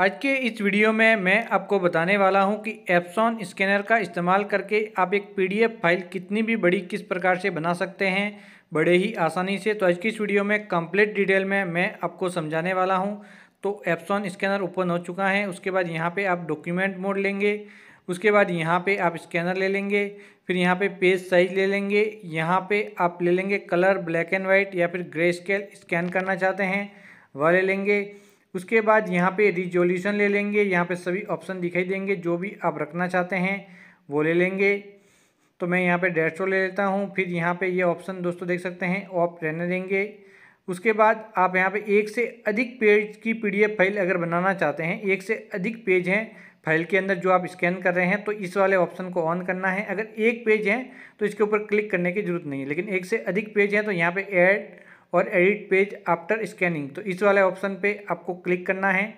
आज के इस वीडियो में मैं आपको बताने वाला हूं कि एप्सॉन स्कैनर का इस्तेमाल करके आप एक पीडीएफ फाइल कितनी भी बड़ी किस प्रकार से बना सकते हैं बड़े ही आसानी से तो आज की इस वीडियो में कंप्लीट डिटेल में मैं आपको समझाने वाला हूं तो एप्सॉन स्कैनर ओपन हो चुका है उसके बाद यहाँ पर आप डॉक्यूमेंट मोड लेंगे उसके बाद यहाँ पर आप स्कैनर ले लेंगे फिर यहाँ पे पेज साइज ले लेंगे यहाँ पर आप ले लेंगे कलर ब्लैक एंड वाइट या फिर ग्रे स्केल स्कैन करना चाहते हैं वह ले लेंगे उसके बाद यहाँ पे रिजोल्यूशन ले लेंगे यहाँ पे सभी ऑप्शन दिखाई देंगे जो भी आप रखना चाहते हैं वो ले लेंगे तो मैं यहाँ पे डेढ़ सौ ले लेता हूँ फिर यहाँ पे ये यह ऑप्शन दोस्तों देख सकते हैं ऑफ रहने देंगे उसके बाद आप यहाँ पे एक से अधिक पेज की पी फाइल अगर बनाना चाहते हैं एक से अधिक पेज हैं फाइल के अंदर जो आप स्कैन कर रहे हैं तो इस वाले ऑप्शन को ऑन करना है अगर एक पेज है तो इसके ऊपर क्लिक करने की जरूरत नहीं है लेकिन एक से अधिक पेज है तो यहाँ पर एड और एडिट पेज आफ्टर स्कैनिंग तो इस वाले ऑप्शन पे आपको क्लिक करना है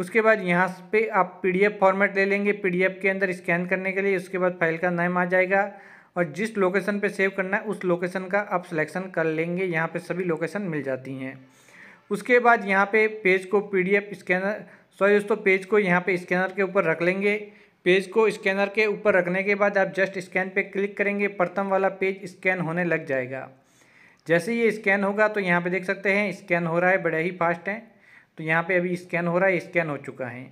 उसके बाद यहाँ पे आप पीडीएफ फॉर्मेट ले लेंगे पीडीएफ के अंदर स्कैन करने के लिए उसके बाद फाइल का नाम आ जाएगा और जिस लोकेशन पे सेव करना है उस लोकेशन का आप सिलेक्शन कर लेंगे यहाँ पे सभी लोकेशन मिल जाती हैं उसके बाद यहाँ पे पेज को पीडीएफ स्कैनर सॉरी दोस्तों पेज को यहाँ पे स्कैनर के ऊपर रख लेंगे पेज को स्कैनर के ऊपर रखने के बाद आप जस्ट स्कैन पे क्लिक करेंगे प्रथम वाला पेज स्कैन होने लग जाएगा जैसे ये स्कैन होगा तो यहाँ पे देख सकते हैं स्कैन हो रहा है बड़ा ही फास्ट है तो यहाँ पे अभी स्कैन हो रहा है स्कैन हो चुका है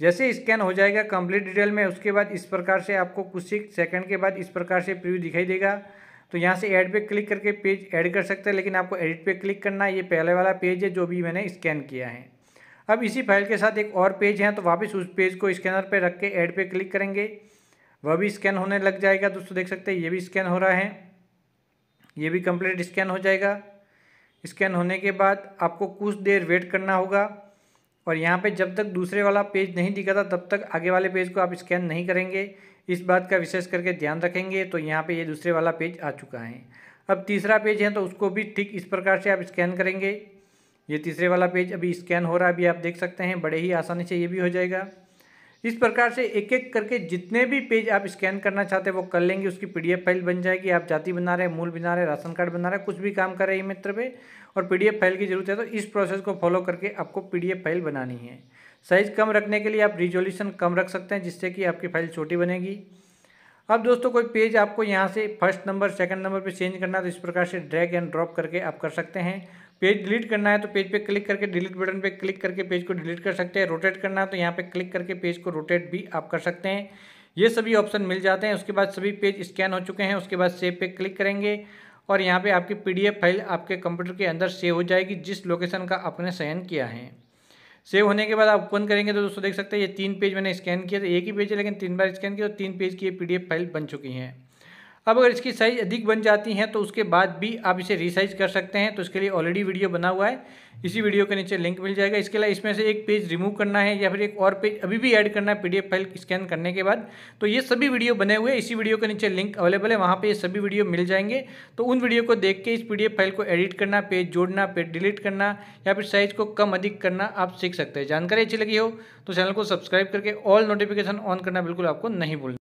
जैसे स्कैन हो जाएगा कंप्लीट डिटेल में उसके बाद इस प्रकार से आपको कुछ ही सेकंड के बाद इस प्रकार से प्रीव्यू दिखाई देगा तो यहाँ से ऐड पे क्लिक करके पेज ऐड कर सकते हैं लेकिन आपको एडिट पे क्लिक करना है ये पहले वाला पेज है जो भी मैंने स्कैन किया है अब इसी फाइल के साथ एक और पेज है तो वापस उस पेज को स्कैनर पर रख के एड पर क्लिक करेंगे वह भी स्कैन होने लग जाएगा दोस्तों देख सकते हैं ये भी स्कैन हो रहा है ये भी कंप्लीट स्कैन हो जाएगा स्कैन होने के बाद आपको कुछ देर वेट करना होगा और यहाँ पे जब तक दूसरे वाला पेज नहीं दिखा था तब तक आगे वाले पेज को आप स्कैन नहीं करेंगे इस बात का विशेष करके ध्यान रखेंगे तो यहाँ पे ये दूसरे वाला पेज आ चुका है अब तीसरा पेज है तो उसको भी ठीक इस प्रकार से आप स्कैन करेंगे ये तीसरे वाला पेज अभी स्कैन हो रहा है अभी आप देख सकते हैं बड़े ही आसानी से ये भी हो जाएगा इस प्रकार से एक एक करके जितने भी पेज आप स्कैन करना चाहते हैं वो कर लेंगे उसकी पीडीएफ फाइल बन जाएगी आप जाति बना रहे हैं मूल बना रहे हैं राशन कार्ड बना रहे हैं कुछ भी काम कर रहे हैं ई मित्र पे और पीडीएफ फाइल की जरूरत है तो इस प्रोसेस को फॉलो करके आपको पीडीएफ फाइल बनानी है साइज़ कम रखने के लिए आप रिजोल्यूशन कम रख सकते हैं जिससे कि आपकी फाइल छोटी बनेगी अब दोस्तों कोई पेज आपको यहाँ से फर्स्ट नंबर सेकंड नंबर पे चेंज करना तो इस प्रकार से ड्रैग एंड ड्रॉप करके आप कर सकते हैं पेज डिलीट करना है तो पेज पे क्लिक करके डिलीट बटन पे क्लिक करके पेज को डिलीट कर सकते हैं रोटेट करना है तो यहाँ पे क्लिक करके पेज को रोटेट भी आप कर सकते हैं ये सभी ऑप्शन मिल जाते हैं उसके बाद सभी पेज स्कैन हो चुके हैं उसके बाद सेव पे क्लिक करेंगे और यहाँ पे आपकी पी फाइल आपके कंप्यूटर के अंदर सेव हो जाएगी जिस लोकेशन का आपने चयन किया है सेव होने के बाद आप ओपन करेंगे तो दोस्तों देख सकते हैं ये तीन पेज मैंने स्कैन किया तो एक ही पेज है लेकिन तीन बार स्कैन किया तो तीन पेज की ये पी फाइल बन चुकी हैं अब अगर इसकी साइज़ अधिक बन जाती हैं तो उसके बाद भी आप इसे रिसाइज कर सकते हैं तो इसके लिए ऑलरेडी वीडियो बना हुआ है इसी वीडियो के नीचे लिंक मिल जाएगा इसके अलावा इसमें से एक पेज रिमूव करना है या फिर एक और पेज अभी भी ऐड करना है पीडीएफ फाइल स्कैन करने के बाद तो ये सभी वीडियो बने हुए इसी वीडियो के नीचे लिंक अवेलेबल है वहाँ पर ये सभी वीडियो मिल जाएंगे तो उन वीडियो को देख के इस पी फाइल को एडिट करना पेज जोड़ना पेज डिलीट करना या फिर साइज़ को कम अधिक करना आप सीख सकते हैं जानकारी अच्छी लगी हो तो चैनल को सब्सक्राइब करके ऑल नोटिफिकेशन ऑन करना बिल्कुल आपको नहीं भूलना